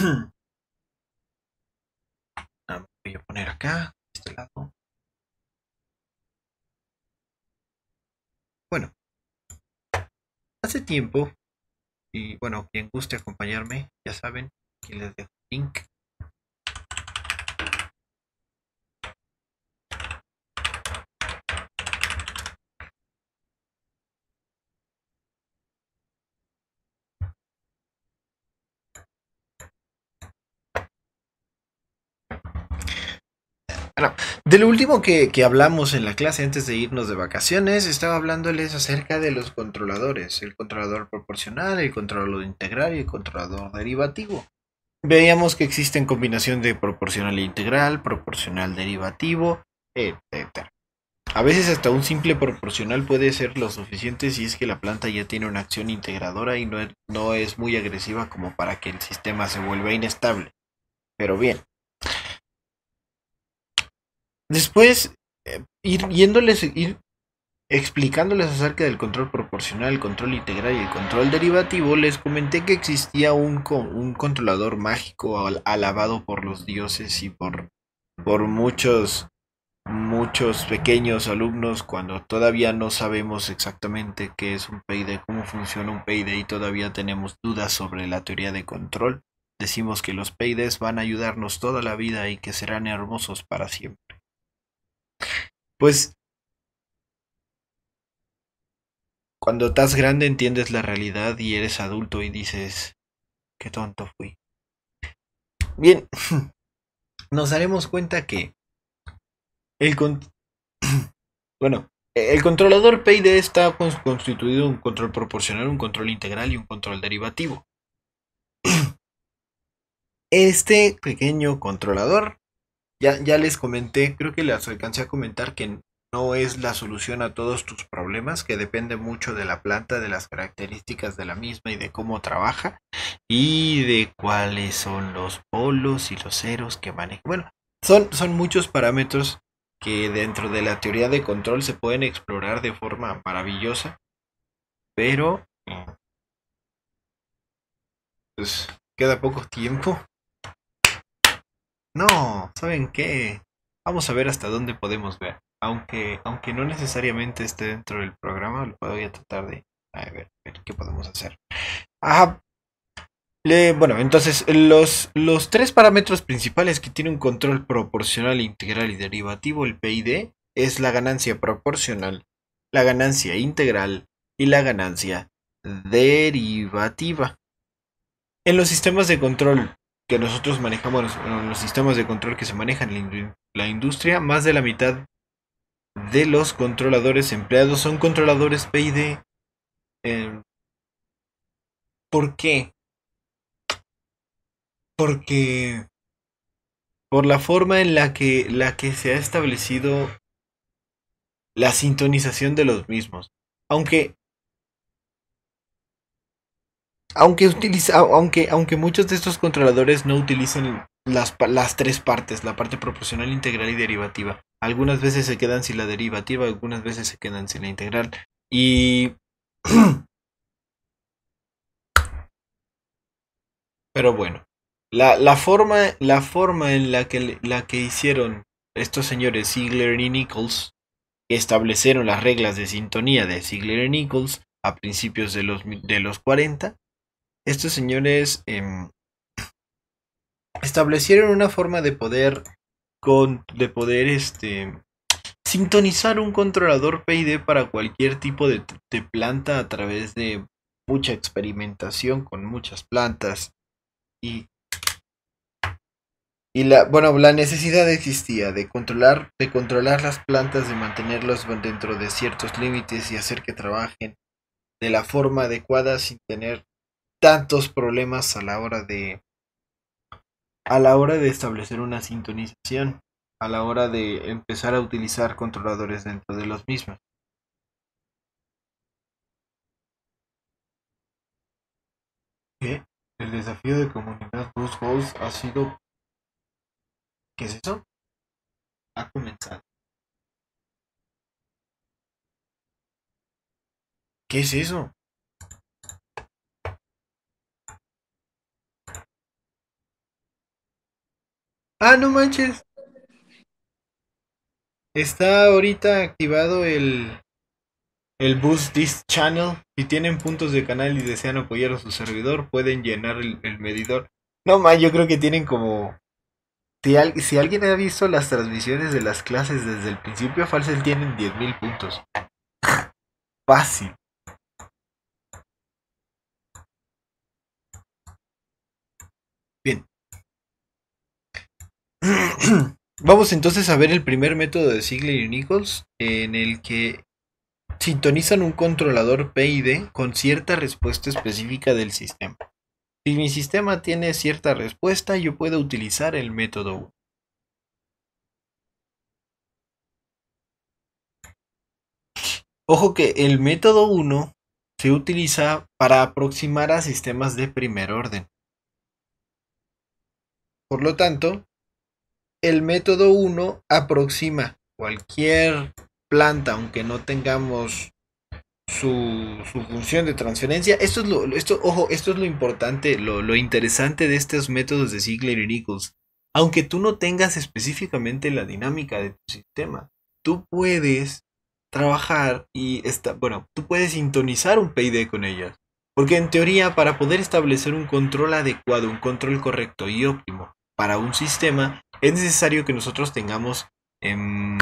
Ah, voy a poner acá, este lado. Bueno, hace tiempo, y bueno, quien guste acompañarme, ya saben, aquí les dejo el link De lo último que, hablamos en la clase antes de irnos de vacaciones, estaba hablándoles acerca de los controladores, el controlador proporcional, el controlador integral y el controlador derivativo. Veíamos que existen combinación de proporcional e integral, proporcional derivativo, etc. A veces hasta un simple proporcional puede ser lo suficiente si es que la planta ya tiene una acción integradora y no no es muy agresiva como para que el sistema se vuelva inestable. Pero bien, Después, eh, ir explicándoles acerca del control proporcional, el control integral y el control derivativo, les comenté que existía un, un controlador mágico alabado por los dioses y por, por muchos muchos pequeños alumnos cuando todavía no sabemos exactamente qué es un PID, cómo funciona un PID y todavía tenemos dudas sobre la teoría de control, decimos que los PIDs van a ayudarnos toda la vida y que serán hermosos para siempre. Pues cuando estás grande entiendes la realidad y eres adulto y dices, qué tonto fui. Bien, nos daremos cuenta que el bueno, el controlador PID está constituido un control proporcional, un control integral y un control derivativo. Este pequeño controlador ya, ya les comenté, creo que les alcancé a comentar que no es la solución a todos tus problemas, que depende mucho de la planta, de las características de la misma y de cómo trabaja y de cuáles son los polos y los ceros que maneja. Bueno, son, son muchos parámetros que dentro de la teoría de control se pueden explorar de forma maravillosa, pero mm, pues queda poco tiempo no, ¿saben qué? Vamos a ver hasta dónde podemos ver. Aunque, aunque no necesariamente esté dentro del programa, lo voy a tratar de a ver, a ver qué podemos hacer. Ajá. bueno, entonces los, los tres parámetros principales que tiene un control proporcional integral y derivativo, el PID, es la ganancia proporcional, la ganancia integral y la ganancia derivativa. En los sistemas de control que nosotros manejamos, los, sistemas de control que se manejan en la industria, más de la mitad de los controladores empleados son controladores PID. Eh, ¿Por qué? Porque por la forma en la que, la que se ha establecido la sintonización de los mismos. Aunque aunque, aunque, aunque muchos de estos controladores no utilizan las, tres partes, la parte proporcional, integral y derivativa. Algunas veces se quedan sin la derivativa, algunas veces se quedan sin la integral. Y... Pero bueno, la, forma, la forma en la que, la que hicieron estos señores Ziegler y Nichols, establecieron las reglas de sintonía de Ziegler y Nichols a principios de los, de los 40, estos señores em, establecieron una forma de poder de poder este sintonizar un controlador PID para cualquier tipo de, planta a través de mucha experimentación con muchas plantas y la bueno la necesidad existía de controlar de controlar las plantas de mantenerlas dentro de ciertos límites y hacer que trabajen de la forma adecuada sin tener tantos problemas a la hora de a la hora de establecer una sintonización, a la hora de empezar a utilizar controladores dentro de los mismos. ¿Qué? El desafío de comunidad dos hosts ha sido... ¿Qué es eso? Ha comenzado. ¿Qué es eso? Ah, no manches. Está ahorita activado el, el Boost This Channel. Si tienen puntos de canal y desean apoyar a su servidor, pueden llenar el, medidor. No más, yo creo que tienen como. Si, alguien ha visto las transmisiones de las clases desde el principio, falses tienen 10.000 puntos. Fácil. Vamos entonces a ver el primer método de Ziegler y Nichols, en el que sintonizan un controlador PID con cierta respuesta específica del sistema. Si mi sistema tiene cierta respuesta, yo puedo utilizar el método 1. Ojo que el método 1 se utiliza para aproximar a sistemas de primer orden. Por lo tanto, el método 1 aproxima cualquier planta, aunque no tengamos su, función de transferencia. Esto es lo, esto, ojo, esto es lo importante, lo, interesante de estos métodos de Ziegler y Nichols. Aunque tú no tengas específicamente la dinámica de tu sistema, tú puedes trabajar y está, bueno, tú puedes sintonizar un PID con ellas. Porque en teoría, para poder establecer un control adecuado, un control correcto y óptimo para un sistema, es necesario que nosotros tengamos em,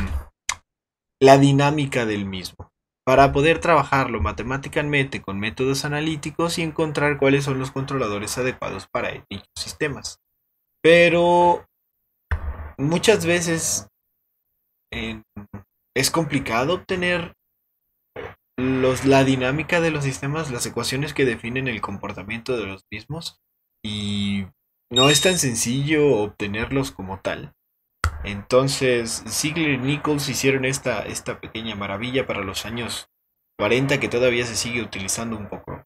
la dinámica del mismo para poder trabajarlo matemáticamente con métodos analíticos y encontrar cuáles son los controladores adecuados para dichos sistemas. Pero muchas veces em, es complicado obtener la dinámica de los sistemas, las ecuaciones que definen el comportamiento de los mismos y no es tan sencillo obtenerlos como tal. Entonces, Sigler y Nichols hicieron esta, esta pequeña maravilla para los años 40 que todavía se sigue utilizando un poco.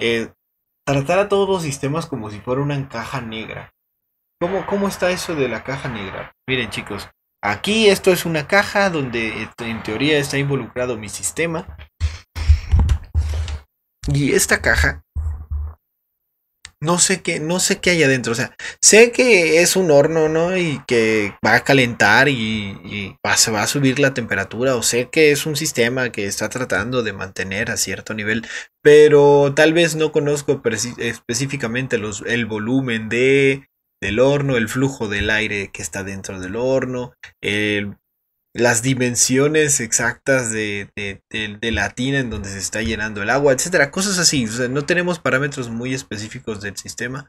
Eh, tratar a todos los sistemas como si fuera una caja negra. ¿Cómo, ¿Cómo está eso de la caja negra? Miren chicos, aquí esto es una caja donde este, en teoría está involucrado mi sistema. Y esta caja no sé qué, no sé qué hay adentro. O sea, sé que es un horno, ¿no? Y que va a calentar y, va, se va a subir la temperatura. O sé que es un sistema que está tratando de mantener a cierto nivel. Pero tal vez no conozco específicamente los, el volumen de, del horno, el flujo del aire que está dentro del horno, el las dimensiones exactas de, de, la tina en donde se está llenando el agua, etcétera, cosas así. no tenemos parámetros muy específicos del sistema.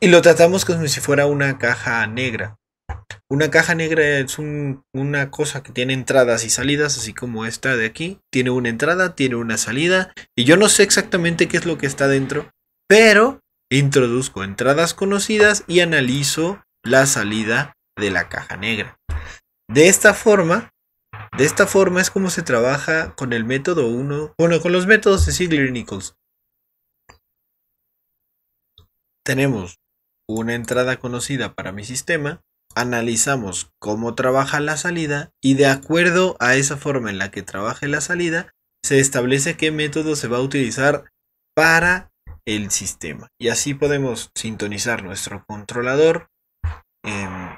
Y lo tratamos como si fuera una caja negra. Una caja negra es una cosa que tiene entradas y salidas, así como esta de aquí. Tiene una entrada, tiene una salida. Y yo no sé exactamente qué es lo que está dentro, pero introduzco entradas conocidas y analizo la salida de la caja negra. De esta forma, de esta forma es como se trabaja con el método 1, bueno, con los métodos de Sigler y Nichols. Tenemos una entrada conocida para mi sistema, analizamos cómo trabaja la salida y de acuerdo a esa forma en la que trabaje la salida, se establece qué método se va a utilizar para el sistema. Y así podemos sintonizar nuestro controlador em,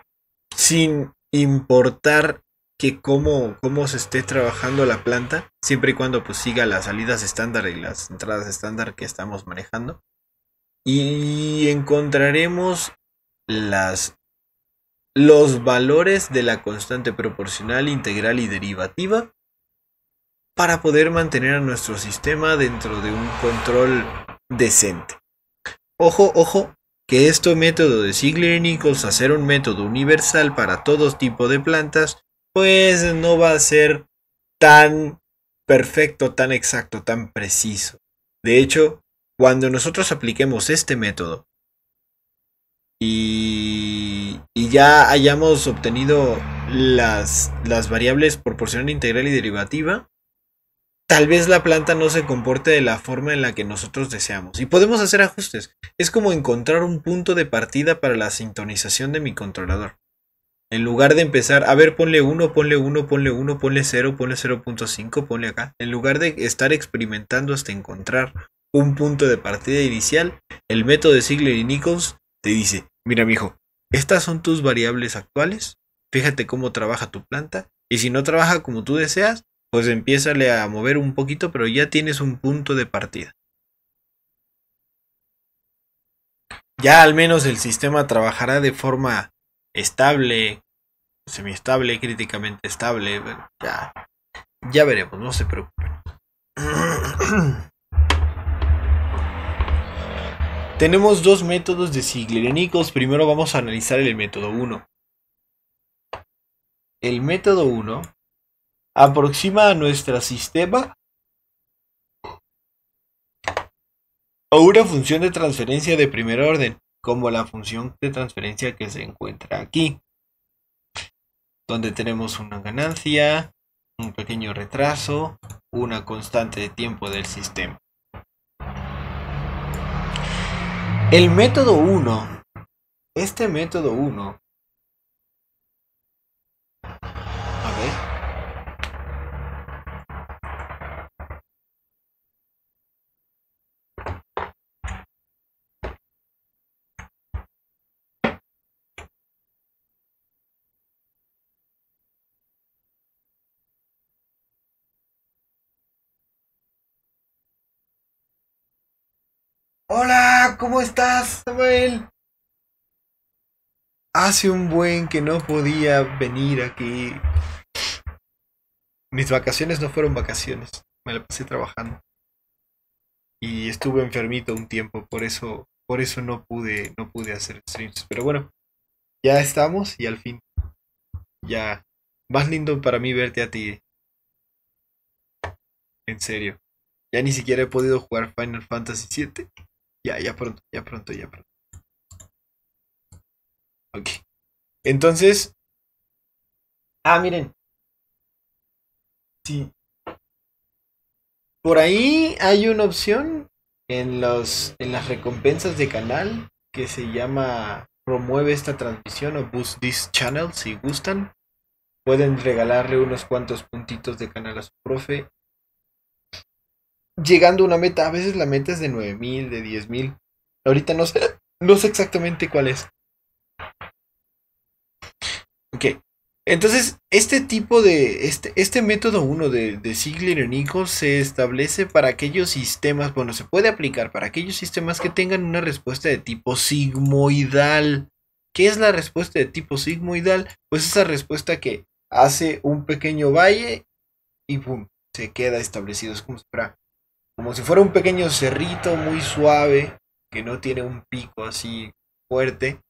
sin importar que cómo, cómo se esté trabajando la planta, siempre y cuando pues siga las salidas estándar y las entradas estándar que estamos manejando. Y encontraremos las, los valores de la constante proporcional, integral y derivativa para poder mantener a nuestro sistema dentro de un control decente. Ojo, ojo, que este método de Ziegler-Nichols a ser un método universal para todo tipo de plantas, pues no va a ser tan perfecto, tan exacto, tan preciso. De hecho, cuando nosotros apliquemos este método y, ya hayamos obtenido las, las variables proporcional integral y derivativa, tal vez la planta no se comporte de la forma en la que nosotros deseamos. Y podemos hacer ajustes. Es como encontrar un punto de partida para la sintonización de mi controlador. En lugar de empezar, a ver, ponle 1, ponle 1, ponle 1, ponle 0, ponle 0.5, ponle acá. En lugar de estar experimentando hasta encontrar un punto de partida inicial, el método de Ziegler y Nichols te dice, mira hijo, estas son tus variables actuales, fíjate cómo trabaja tu planta, y si no trabaja como tú deseas, pues empiézale a mover un poquito, pero ya tienes un punto de partida. Ya al menos el sistema trabajará de forma estable, semiestable, críticamente estable. ya, veremos, no se preocupen. Tenemos dos métodos de Nichols, Primero vamos a analizar el método 1. El método 1 aproxima a nuestro sistema o una función de transferencia de primer orden, como la función de transferencia que se encuentra aquí, donde tenemos una ganancia, un pequeño retraso, una constante de tiempo del sistema. El método 1, este método 1, Hola, ¿cómo estás, Samuel? Hace un buen que no podía venir aquí. Mis vacaciones no fueron vacaciones, me la pasé trabajando. Y estuve enfermito un tiempo, por eso, por eso no pude, no pude hacer streams. Pero bueno, ya estamos y al fin. Ya. Más lindo para mí verte a ti. En serio. Ya ni siquiera he podido jugar Final Fantasy VII. Ya, ya pronto, ya pronto, ya pronto. Ok. Entonces. Ah, miren. Sí. Por ahí hay una opción en, los, en las recompensas de canal que se llama Promueve esta transmisión o Boost This Channel si gustan. Pueden regalarle unos cuantos puntitos de canal a su profe llegando a una meta. A veces la meta es de 9000, de 10000. Ahorita no sé, no sé exactamente cuál es. Ok. Entonces, este tipo de. Este, este método 1 de, de Ziegler y se establece para aquellos sistemas. Bueno, se puede aplicar para aquellos sistemas que tengan una respuesta de tipo sigmoidal. ¿Qué es la respuesta de tipo sigmoidal? Pues esa respuesta que hace un pequeño valle y pum, se queda establecido. Es como si como si fuera un pequeño cerrito muy suave, que no tiene un pico así fuerte,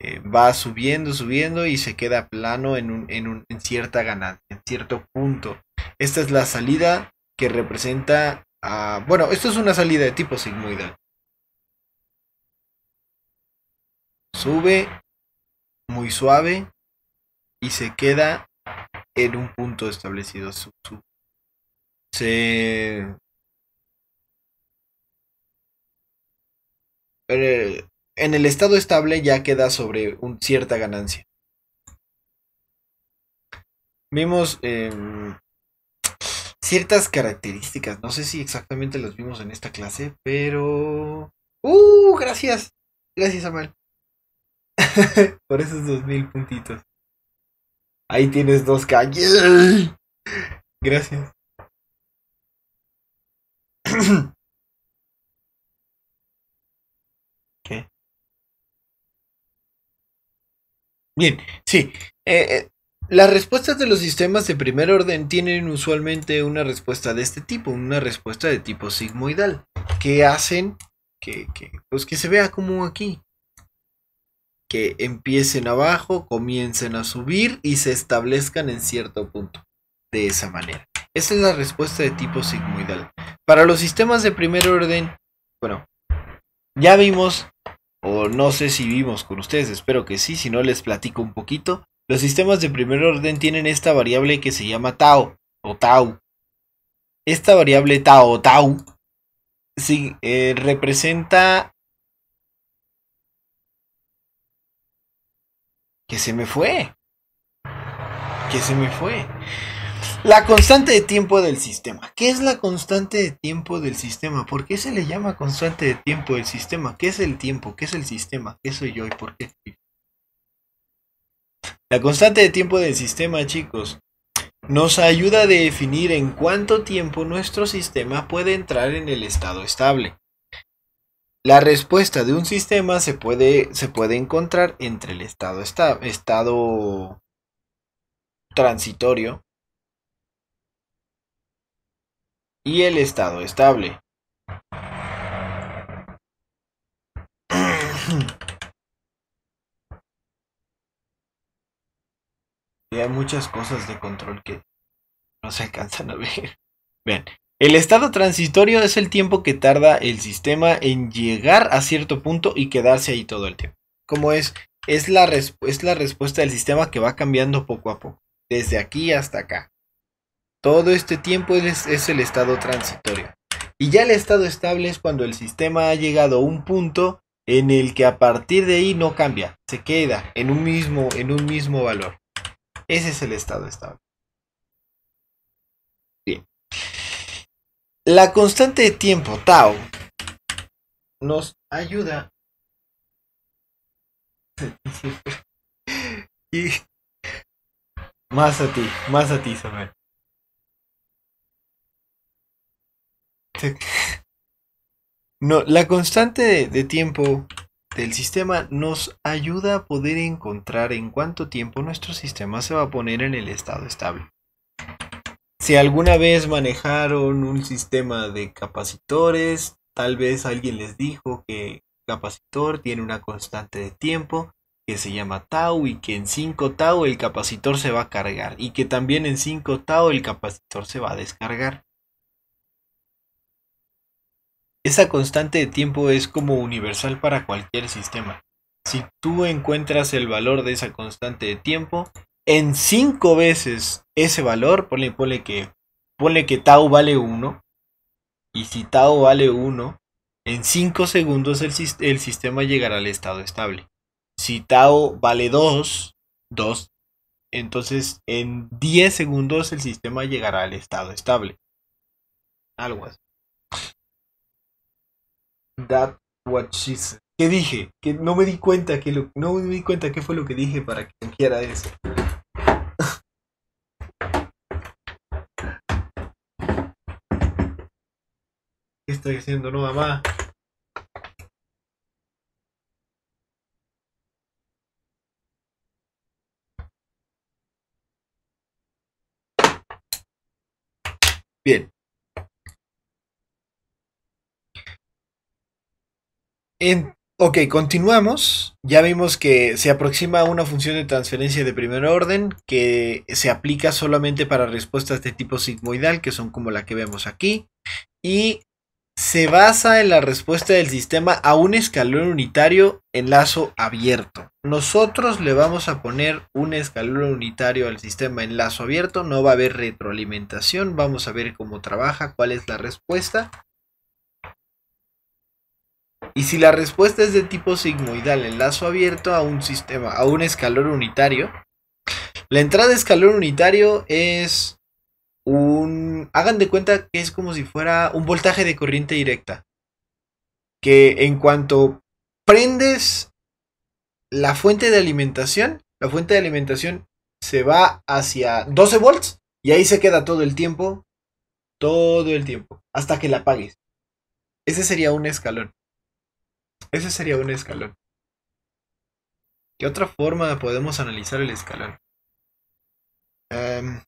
eh, va subiendo, subiendo y se queda plano en, un, en cierta ganancia, en cierto punto. Esta es la salida que representa a... Bueno, esto es una salida de tipo sigmoidal. Sube muy suave y se queda en un punto establecido. Se en el estado estable ya queda sobre cierta ganancia. Vimos em, ciertas características, no sé si exactamente las vimos en esta clase, pero... ¡Uh! Gracias, gracias Amal. Por esos dos mil puntitos. Ahí tienes dos calles. Gracias. Bien, sí. Eh, eh, las respuestas de los sistemas de primer orden tienen usualmente una respuesta de este tipo, una respuesta de tipo sigmoidal, que hacen que, que, pues que se vea como aquí. Que empiecen abajo, comiencen a subir y se establezcan en cierto punto. De esa manera. Esa es la respuesta de tipo sigmoidal. Para los sistemas de primer orden, bueno, ya vimos o no sé si vimos con ustedes, espero que sí, si no les platico un poquito. Los sistemas de primer orden tienen esta variable que se llama tau o tau. Esta variable tau tau sí, eh, representa... Que se me fue. Que se me fue. La constante de tiempo del sistema. ¿Qué es la constante de tiempo del sistema? ¿Por qué se le llama constante de tiempo del sistema? ¿Qué es el tiempo? ¿Qué es el sistema? ¿Qué soy yo y por qué La constante de tiempo del sistema, chicos, nos ayuda a definir en cuánto tiempo nuestro sistema puede entrar en el estado estable. La respuesta de un sistema se puede, se puede encontrar entre el estado, estado transitorio y el estado estable. Y hay muchas cosas de control que no se alcanzan a ver. Bien, el estado transitorio es el tiempo que tarda el sistema en llegar a cierto punto y quedarse ahí todo el tiempo. Como es, es la, es la respuesta del sistema que va cambiando poco a poco, desde aquí hasta acá. Todo este tiempo es, el estado transitorio. Y ya el estado estable es cuando el sistema ha llegado a un punto en el que a partir de ahí no cambia, se queda en un mismo, en un mismo valor. Ese es el estado estable. Bien. La constante de tiempo, tau, nos ayuda. más a ti, más a ti, Samuel. No, la constante de, tiempo del sistema nos ayuda a poder encontrar en cuánto tiempo nuestro sistema se va a poner en el estado estable. Si alguna vez manejaron un sistema de capacitores, tal vez alguien les dijo que capacitor tiene una constante de tiempo que se llama tau y que en 5 tau el capacitor se va a cargar y que también en 5 tau el capacitor se va a descargar. Esa constante de tiempo es como universal para cualquier sistema. Si tú encuentras el valor de esa constante de tiempo, en 5 veces ese valor, ponle, que, que tau vale 1, y si tau vale 1, en 5 segundos el, el sistema llegará al estado estable. Si tau vale 2, 2, entonces en 10 segundos el sistema llegará al estado estable. Algo así. That What She Said. ¿Qué dije? Que no me di cuenta que lo, no me di cuenta qué fue lo que dije para que quiera eso. ¿Qué estoy haciendo, no mamá? Bien. ok, continuamos. Ya vimos que se aproxima una función de transferencia de primer orden que se aplica solamente para respuestas de tipo sigmoidal, que son como la que vemos aquí. Y se basa en la respuesta del sistema a un escalón unitario en lazo abierto. Nosotros le vamos a poner un escalón unitario al sistema en lazo abierto, no va a haber retroalimentación, vamos a ver cómo trabaja, cuál es la respuesta. Y si la respuesta es de tipo sigmoidal en lazo abierto a un sistema, a un escalón unitario, la entrada de escalón unitario es un... Hagan de cuenta que es como si fuera un voltaje de corriente directa. Que en cuanto prendes la fuente de alimentación, la fuente de alimentación se va hacia 12 volts y ahí se queda todo el tiempo, todo el tiempo, hasta que la apagues. Ese sería un escalón. Ese sería un escalón. ¿Qué otra forma podemos analizar el escalón? Em,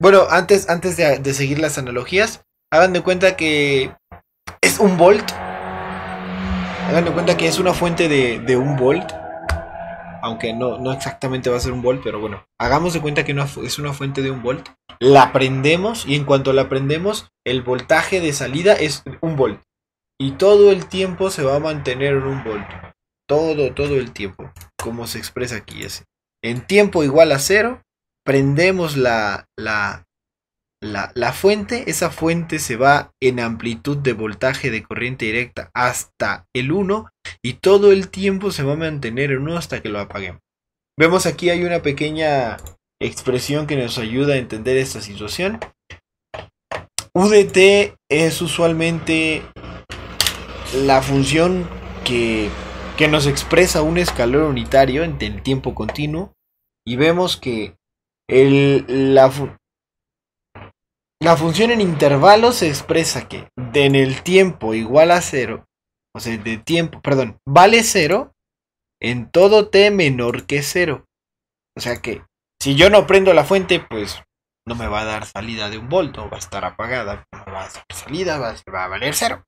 bueno, antes, antes de, seguir las analogías, hagan de cuenta que es un volt. Hagan de cuenta que es una fuente de, un volt. Aunque no, no exactamente va a ser un volt, pero bueno. Hagamos de cuenta que es una fuente de un volt. La prendemos y en cuanto la prendemos, el voltaje de salida es un volt. Y todo el tiempo se va a mantener en un voltio. Todo, todo el tiempo. Como se expresa aquí. En tiempo igual a cero, prendemos la, la, la, la, fuente, esa fuente se va en amplitud de voltaje de corriente directa hasta el 1 y todo el tiempo se va a mantener en 1 hasta que lo apaguemos. Vemos aquí hay una pequeña expresión que nos ayuda a entender esta situación. UDT es usualmente la función que, nos expresa un escalón unitario en el tiempo continuo y vemos que el, la, la función en intervalos se expresa que en el tiempo igual a cero, o sea, de tiempo, perdón, vale cero en todo t menor que cero. O sea que si yo no prendo la fuente, pues no me va a dar salida de un volto, va a estar apagada, no va a dar salida, va va a valer cero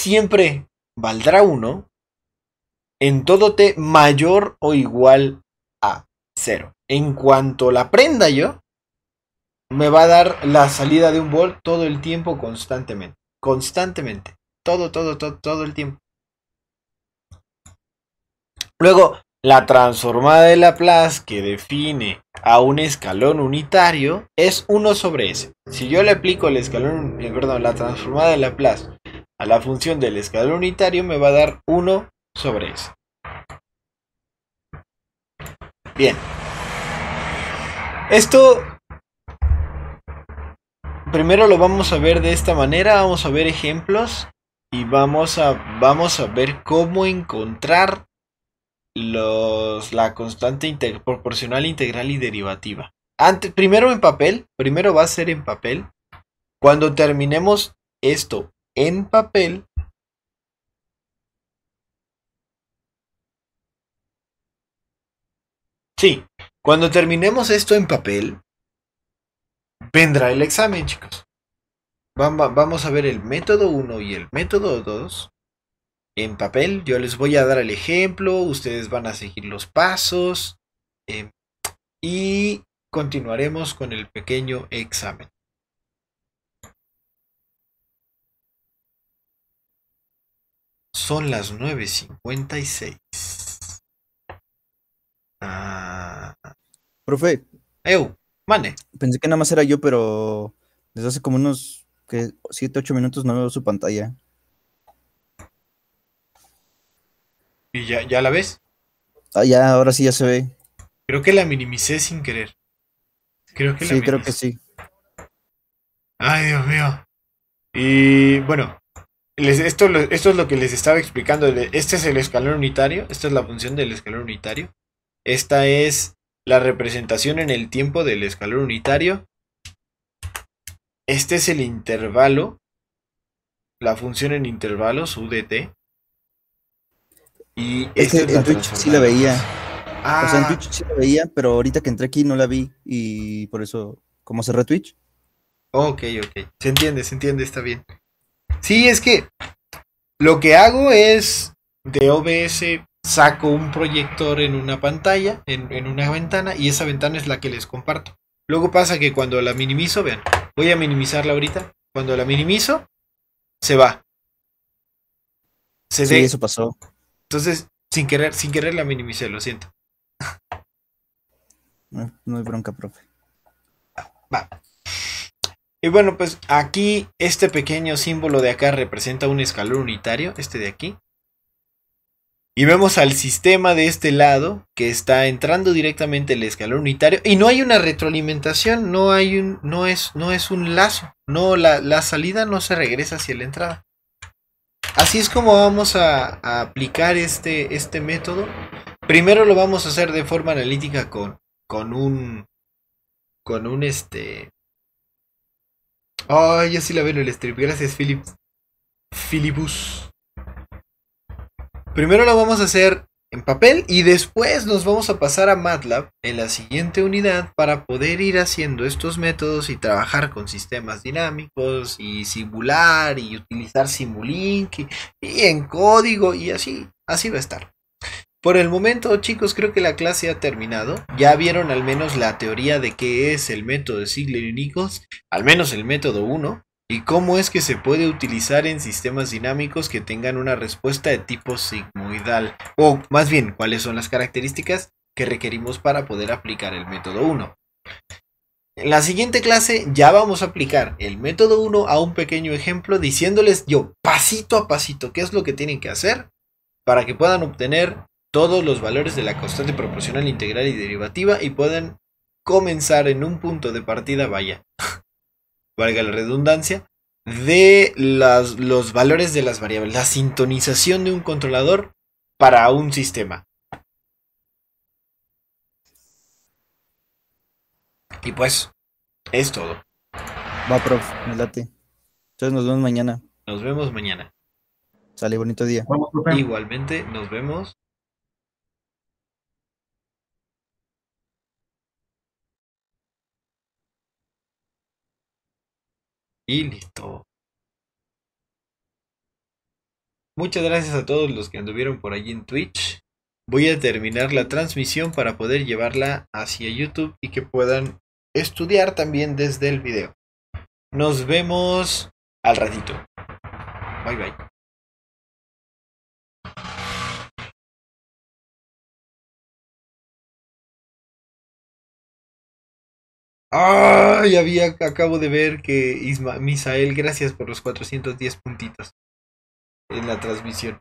siempre valdrá 1 en todo t mayor o igual a 0. En cuanto la prenda yo, me va a dar la salida de un volt todo el tiempo constantemente. Constantemente. Todo, todo, todo, todo el tiempo. Luego, la transformada de Laplace que define a un escalón unitario es 1 sobre S. Si yo le aplico el escalón, eh, perdón, la transformada de Laplace a la función del escalón unitario me va a dar 1 sobre eso. Bien. Esto primero lo vamos a ver de esta manera, vamos a ver ejemplos y vamos a, vamos a ver cómo encontrar los, la constante proporcional integral y derivativa. Antes, primero en papel, primero va a ser en papel. Cuando terminemos esto en papel Sí, cuando terminemos esto en papel, vendrá el examen, chicos. Vamos a ver el método 1 y el método 2 en papel. Yo les voy a dar el ejemplo, ustedes van a seguir los pasos eh, y continuaremos con el pequeño examen. Son las 9.56. Ah. Profe. Eu, mane. Pensé que nada más era yo, pero desde hace como unos 7, 8 minutos no veo su pantalla. ¿Y ya, la ves? Ah, ya, ahora sí ya se ve. Creo que la minimicé sin querer. Creo que sí, creo que sí. Ay, Dios mío. Y bueno, esto, es lo que les estaba explicando. Este es el escalón unitario. Esta es la función del escalón unitario. Esta es la representación en el tiempo del escalón unitario. Este es el intervalo. La función en intervalos, UDT. Y este es en Twitch sí la veía. Ah. O sea, en Twitch sí la veía, pero ahorita que entré aquí no la vi. Y por eso, como cerré Twitch. Ok, ok. Se entiende, se entiende, está bien. Sí, es que lo que hago es de OBS saco un proyector en una pantalla, en, una ventana, y esa ventana es la que les comparto. Luego pasa que cuando la minimizo, vean, voy a minimizarla ahorita. Cuando la minimizo, se va. Se sí, eso pasó. Entonces, sin querer, sin querer la minimicé, lo siento. No, no hay bronca, profe. Va. Y bueno, pues aquí este pequeño símbolo de acá representa un escalón unitario, este de aquí. Y vemos al sistema de este lado que está entrando directamente el escalón unitario y no hay una retroalimentación, no hay un no es no es un lazo, no la, salida no se regresa hacia la entrada. Así es como vamos a, aplicar este, este método. Primero lo vamos a hacer de forma analítica con, con un con un este Ay, ya sí la veo en el strip. Gracias, Philip. Philipus. Primero lo vamos a hacer en papel y después nos vamos a pasar a MATLAB en la siguiente unidad para poder ir haciendo estos métodos y trabajar con sistemas dinámicos y simular y utilizar Simulink y, y en código y así, así va a estar. Por el momento, chicos, creo que la clase ha terminado. Ya vieron al menos la teoría de qué es el método de Sigler y Nichols, al menos el método 1, y cómo es que se puede utilizar en sistemas dinámicos que tengan una respuesta de tipo sigmoidal, o más bien, cuáles son las características que requerimos para poder aplicar el método 1. En la siguiente clase ya vamos a aplicar el método 1 a un pequeño ejemplo diciéndoles yo pasito a pasito qué es lo que tienen que hacer para que puedan obtener todos los valores de la constante proporcional integral y derivativa y pueden comenzar en un punto de partida, vaya, valga la redundancia, de los valores de las variables, la sintonización de un controlador para un sistema. Y pues, es todo. Va, prof, me late. Entonces nos vemos mañana. Nos vemos mañana. Sale, bonito día. Igualmente, nos vemos. Y listo. Muchas gracias a todos los que anduvieron por allí en Twitch. Voy a terminar la transmisión para poder llevarla hacia YouTube y que puedan estudiar también desde el video. Nos vemos al ratito. Bye bye. ¡Ay! Ah, había, acabo de ver que Ismael, Misael, gracias por los 410 puntitos en la transmisión.